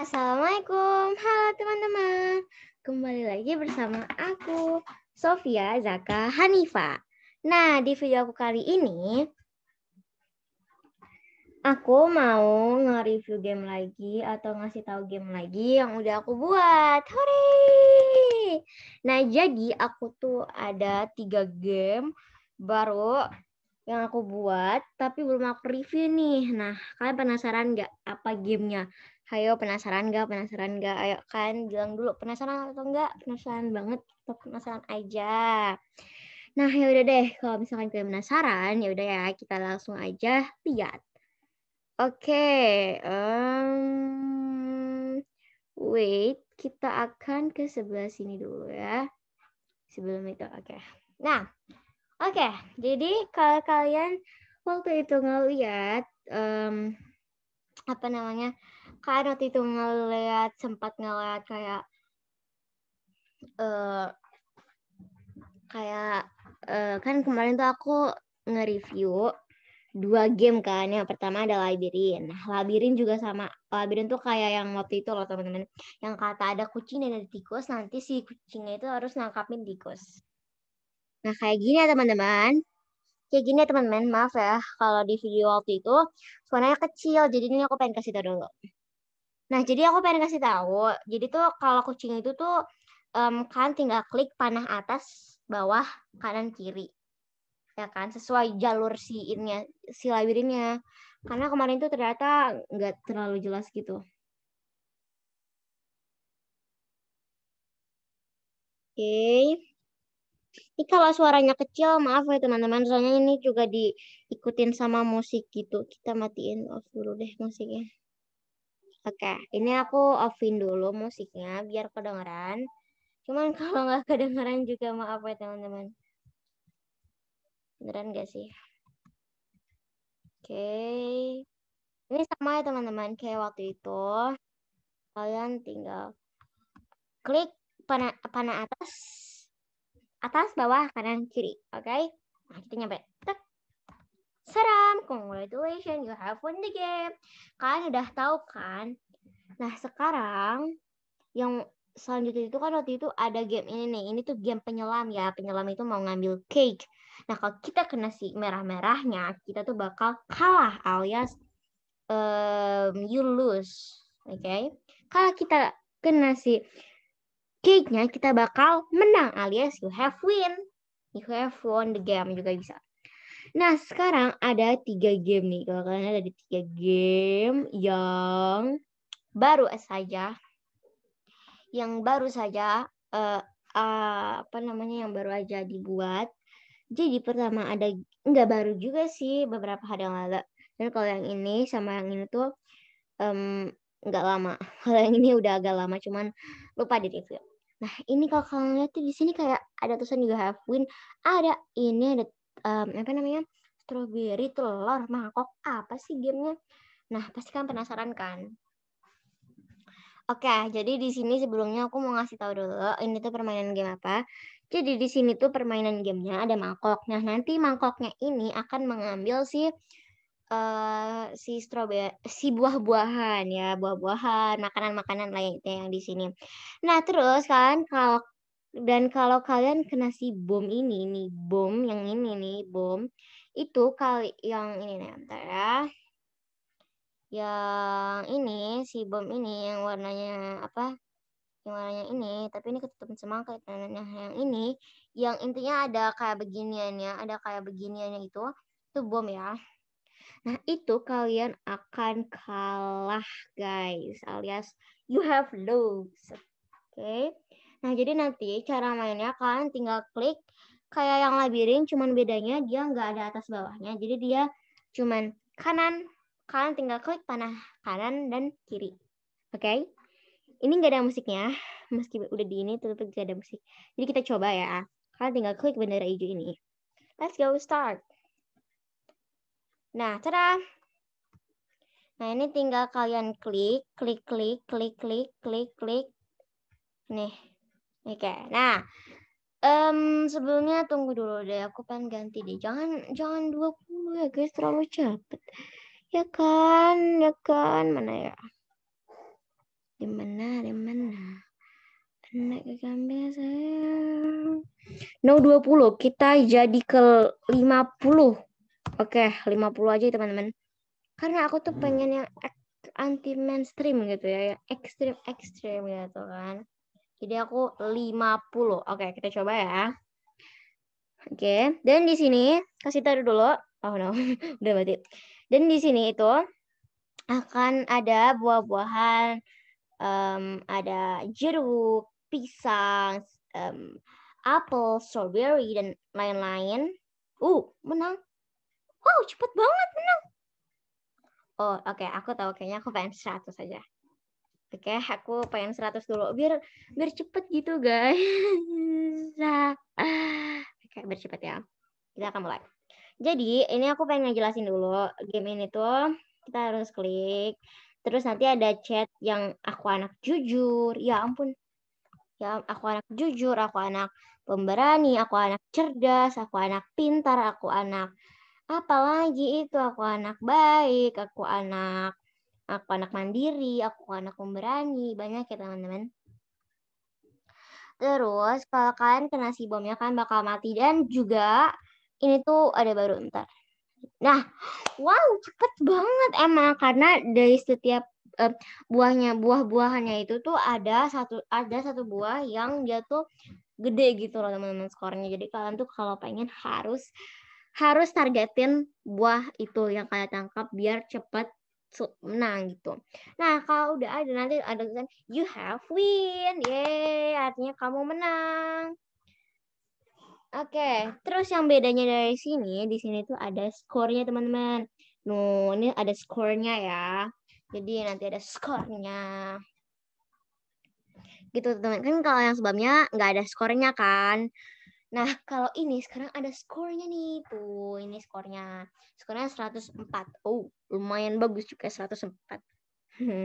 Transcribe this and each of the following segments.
Assalamualaikum, halo teman-teman. Kembali lagi bersama aku, Sofia Zaka Hanifa. Nah, di video aku kali ini, aku mau nge-review game lagi atau ngasih tahu game lagi yang udah aku buat. Hore! Nah, jadi aku tuh ada tiga game baru yang aku buat, tapi belum aku review nih. Nah, kalian penasaran nggak apa gamenya? ayo penasaran gak? Penasaran gak? Ayo kan bilang dulu penasaran atau enggak? Penasaran banget atau penasaran aja? Nah ya udah deh kalau misalkan kalian penasaran ya udah ya kita langsung aja lihat. Oke, okay, um, wait kita akan ke sebelah sini dulu ya sebelum itu oke okay. nah oke okay. jadi kalau kalian waktu itu ngeliat um, apa namanya kan waktu itu ngeliat sempat ngeliat kayak uh, kayak uh, kan kemarin tuh aku nge-review dua game kan yang pertama ada labirin nah labirin juga sama labirin tuh kayak yang waktu itu loh teman-teman yang kata ada kucing dan ada tikus nanti si kucingnya itu harus nangkapin tikus nah kayak gini ya teman-teman kayak gini ya teman-teman maaf ya kalau di video waktu itu suaranya kecil jadi ini aku pengen kasih tau dulu Nah, jadi aku pengen kasih tahu. Jadi tuh kalau kucing itu tuh um, kan tinggal klik panah atas, bawah, kanan, kiri. Ya kan, sesuai jalur si innya, si labirinnya. Karena kemarin tuh ternyata nggak terlalu jelas gitu. Oke. Okay. Ini kalau suaranya kecil, maaf ya teman-teman. Soalnya ini juga diikutin sama musik gitu. Kita matiin off dulu deh musiknya. Oke, ini aku offin dulu musiknya biar kedengeran. Cuman kalau nggak kedengeran juga maaf ya teman-teman. Beneran nggak sih? Oke. Ini sama ya teman-teman kayak waktu itu. Kalian tinggal klik panah, panah atas, atas, bawah, kanan, kiri. Oke? Okay? Nah, kita nyampe. Tuk. Seram, congratulations, you have won the game. Kalian udah tahu kan? Nah, sekarang yang selanjutnya itu kan waktu itu ada game ini nih. Ini tuh game penyelam ya. Penyelam itu mau ngambil cake. Nah, kalau kita kena si merah-merahnya, kita tuh bakal kalah alias um, you lose. Oke. Okay? Kalau kita kena si cake-nya, kita bakal menang alias you have win. You have won the game juga bisa. Nah, sekarang ada tiga game nih. Kalau kalian ada tiga game yang baru saja, yang baru saja, uh, uh, apa namanya, yang baru aja dibuat. Jadi pertama ada, nggak baru juga sih, beberapa hari yang lalu. Dan kalau yang ini sama yang ini tuh um, nggak lama. Kalau yang ini udah agak lama, cuman lupa di review. Nah, ini kalau kalian lihat tuh di sini kayak ada tulisan juga have win, ada ini, ada um, apa namanya strawberry telur mangkok apa sih gamenya nah pasti kan penasaran kan Oke, jadi di sini sebelumnya aku mau ngasih tahu dulu ini tuh permainan game apa. Jadi di sini tuh permainan gamenya ada mangkok. Nah nanti mangkoknya ini akan mengambil si uh, si strawberry, si buah-buahan ya, buah-buahan, makanan-makanan lainnya yang di sini. Nah terus kan kalau dan kalau kalian kena si bom ini nih, bom yang ini nih, bom itu kali yang ini nih antara ya. Yang ini si bom ini yang warnanya apa? Yang warnanya ini, tapi ini ketutupan semangka. Nah, yang ini yang intinya ada kayak beginiannya, ada kayak beginiannya itu, itu bom ya. Nah, itu kalian akan kalah, guys, alias you have lose. Oke. Okay? Nah, jadi nanti cara mainnya kalian tinggal klik kayak yang labirin, cuman bedanya dia nggak ada atas bawahnya. Jadi dia cuman kanan, kalian tinggal klik panah kanan dan kiri. Oke? Okay? Ini nggak ada musiknya, meski udah di ini tetap nggak ada musik. Jadi kita coba ya. Kalian tinggal klik bendera hijau ini. Let's go start. Nah, tada! Nah, ini tinggal kalian klik, klik, klik, klik, klik, klik, klik. Nih, Oke. Okay. Nah, um, sebelumnya tunggu dulu deh. Aku pengen ganti deh. Jangan jangan puluh ya guys, terlalu cepet. Ya kan, ya kan. Mana ya? Di mana? Di mana? ke kambing saya. No 20, kita jadi ke lima puluh. Oke, okay, puluh aja teman-teman. Karena aku tuh pengen yang anti mainstream gitu ya, yang ekstrim ekstrim gitu kan. Jadi aku 50. Oke, kita coba ya. Oke, dan di sini kasih tahu dulu. Oh no, udah mati. Dan di sini itu akan ada buah-buahan, um, ada jeruk, pisang, um, apple, strawberry, dan lain-lain. Uh, menang. Wow, cepet banget menang. Oh, oke. Okay. Aku tahu kayaknya aku pengen 100 saja. Oke, aku pengen 100 dulu biar biar cepet gitu, guys. Oke, okay, biar cepet ya. Kita akan mulai. Jadi, ini aku pengen ngejelasin dulu game ini tuh kita harus klik. Terus nanti ada chat yang aku anak jujur. Ya ampun. Ya, aku anak jujur, aku anak pemberani, aku anak cerdas, aku anak pintar, aku anak apalagi itu aku anak baik, aku anak aku anak mandiri, aku anak pemberani, banyak ya teman-teman. Terus kalau kalian kena si bomnya kan bakal mati dan juga ini tuh ada baru ntar. Nah, wow cepet banget emang karena dari setiap uh, buahnya buah-buahannya itu tuh ada satu ada satu buah yang dia tuh gede gitu loh teman-teman skornya. Jadi kalian tuh kalau pengen harus harus targetin buah itu yang kalian tangkap biar cepet so, menang gitu. Nah, kalau udah ada nanti ada tulisan you have win. Yeay, artinya kamu menang. Oke, okay. terus yang bedanya dari sini, di sini tuh ada skornya teman-teman. Nuh, ini ada skornya ya. Jadi nanti ada skornya. Gitu teman-teman. Kan kalau yang sebelumnya nggak ada skornya kan. Nah, kalau ini sekarang ada skornya nih. Tuh, ini skornya. Skornya 104. Oh, lumayan bagus juga 104.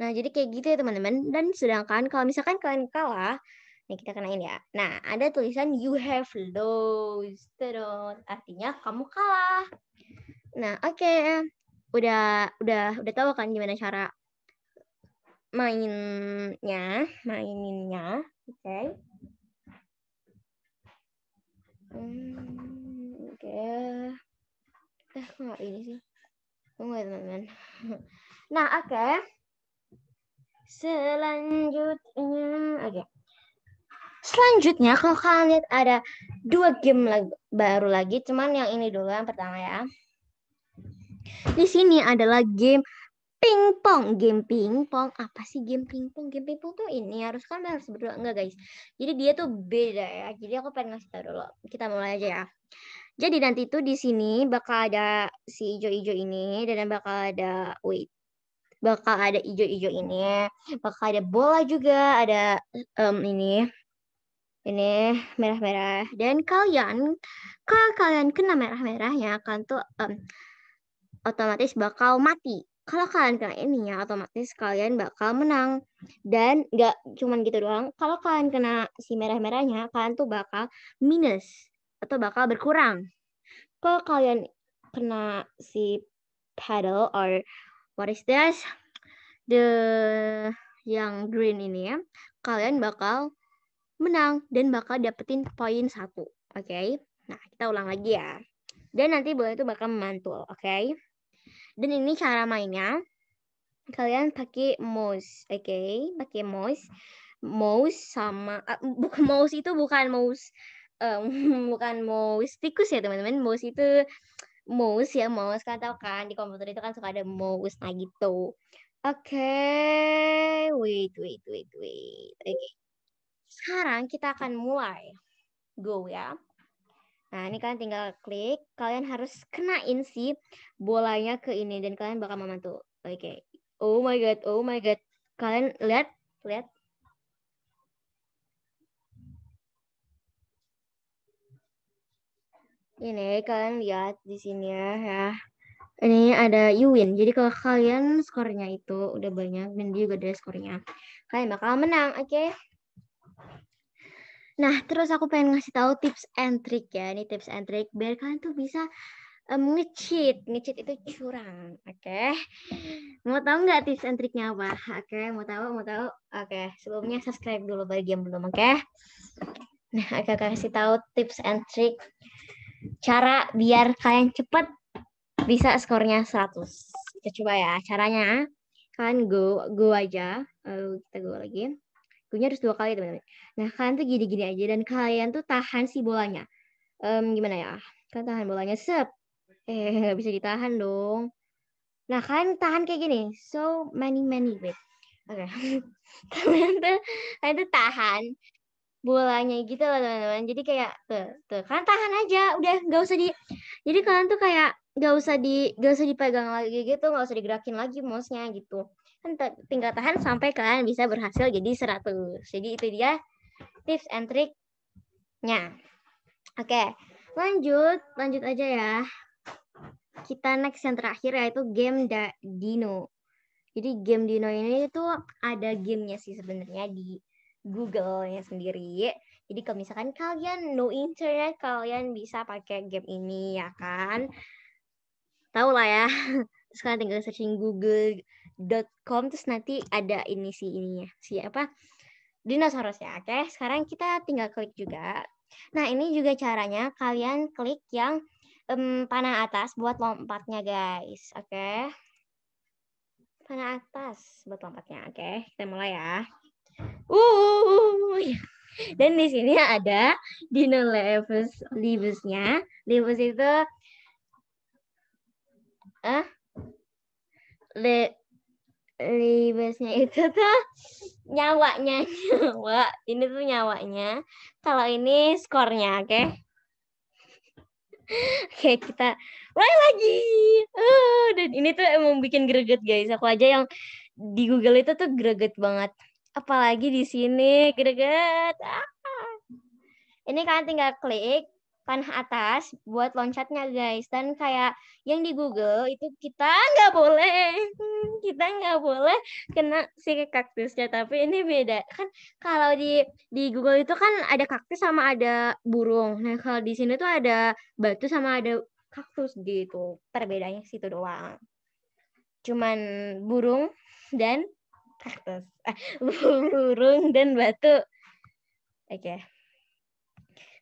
Nah, jadi kayak gitu ya teman-teman. Dan sedangkan kalau misalkan kalian kalah, nih kita kenain ya. Nah, ada tulisan you have lost. Terus artinya kamu kalah. Nah, oke. Okay. Udah udah udah tahu kan gimana cara mainnya, maininnya. Oke. Okay. Hmm, oke, kayak eh nggak ini sih tunggu ya teman-teman nah oke okay. selanjutnya oke okay. Selanjutnya kalau kalian lihat ada dua game lag baru lagi, cuman yang ini dulu yang pertama ya. Di sini adalah game pingpong game pingpong apa sih game pingpong game pingpong tuh ini harus kan harus berdua enggak guys jadi dia tuh beda ya jadi aku pengen ngasih tau dulu kita mulai aja ya jadi nanti tuh di sini bakal ada si ijo-ijo ini dan bakal ada wait bakal ada ijo-ijo ini bakal ada bola juga ada um, ini ini merah-merah dan kalian kalau kalian kena merah-merahnya akan tuh um, otomatis bakal mati kalau kalian kena ini ya otomatis kalian bakal menang dan nggak cuman gitu doang kalau kalian kena si merah-merahnya kalian tuh bakal minus atau bakal berkurang kalau kalian kena si paddle or what is this the yang green ini ya kalian bakal menang dan bakal dapetin poin satu oke okay? nah kita ulang lagi ya dan nanti bola itu bakal memantul oke okay? Dan ini cara mainnya. Kalian pakai mouse, oke? Okay? Pakai mouse. Mouse sama uh, bukan mouse itu bukan mouse um, bukan mouse tikus ya, teman-teman. Mouse itu mouse ya, mouse kan tahu kan di komputer itu kan suka ada mouse nah gitu. Oke, okay. wait, wait, wait, wait. Okay. Sekarang kita akan mulai. Go ya. Nah, ini kalian tinggal klik. Kalian harus kenain si bolanya ke ini dan kalian bakal memantul. Oke. Okay. Oh my god, oh my god. Kalian lihat, lihat. Ini kalian lihat di sini ya. ya. Ini ada you win. Jadi kalau kalian skornya itu udah banyak dan dia juga ada skornya. Kalian bakal menang, oke? Okay? Nah, terus aku pengen ngasih tahu tips and trick ya. Ini tips and trick biar kalian tuh bisa um, nge-cheat. Nge-cheat itu curang, oke? Okay? Mau tahu nggak tips and triknya apa? Oke, okay, mau tahu, mau tahu. Oke, okay, sebelumnya subscribe dulu bagi yang belum, oke? Okay? Nah, akan kasih tahu tips and trick cara biar kalian cepat bisa skornya 100. Kita coba ya caranya. Kalian go go aja. Lalu kita go lagi waktunya harus dua kali teman-teman. Nah kalian tuh gini-gini aja dan kalian tuh tahan si bolanya. Um, gimana ya? Kalian tahan bolanya sep. Eh nggak bisa ditahan dong. Nah kalian tahan kayak gini. So many many wait. Oke. Okay. kalian tuh kalian tuh tahan bolanya gitu loh teman-teman. Jadi kayak tuh, tuh kalian tahan aja, udah nggak usah di. Jadi kalian tuh kayak nggak usah di nggak usah dipegang lagi gitu, nggak usah digerakin lagi mouse-nya gitu kan tinggal tahan sampai kalian bisa berhasil jadi 100. Jadi itu dia tips and triknya. Oke, lanjut, lanjut aja ya. Kita next yang terakhir yaitu game da Dino. Jadi game Dino ini itu ada gamenya sih sebenarnya di Google-nya sendiri. Jadi kalau misalkan kalian no internet, kalian bisa pakai game ini ya kan. Tahu lah ya. sekarang tinggal searching google.com terus nanti ada ini si ininya si dinosaurus ya oke sekarang kita tinggal klik juga nah ini juga caranya kalian klik yang um, panah atas buat lompatnya guys oke panah atas buat lompatnya oke kita mulai ya uh dan di sini ada dinosaurus libusnya libus itu eh le libesnya itu tuh nyawanya nyawa ini tuh nyawanya kalau ini skornya oke okay? oke okay, kita mulai lagi uh, dan ini tuh emang bikin greget guys aku aja yang di Google itu tuh greget banget apalagi di sini greget ah. ini kalian tinggal klik panah atas buat loncatnya guys dan kayak yang di Google itu kita nggak boleh kita nggak boleh kena si kaktusnya tapi ini beda kan kalau di di Google itu kan ada kaktus sama ada burung nah kalau di sini tuh ada batu sama ada kaktus gitu perbedaannya situ doang cuman burung dan kaktus eh, burung dan batu oke okay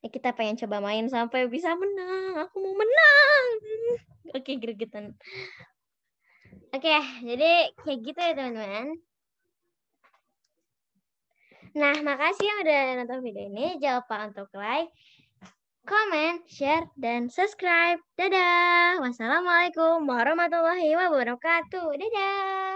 ya kita pengen coba main sampai bisa menang aku mau menang oke okay, gregetan oke jadi kayak gitu ya teman-teman nah makasih yang udah nonton video ini jangan lupa untuk like comment, share, dan subscribe. Dadah! Wassalamualaikum warahmatullahi wabarakatuh. Dadah!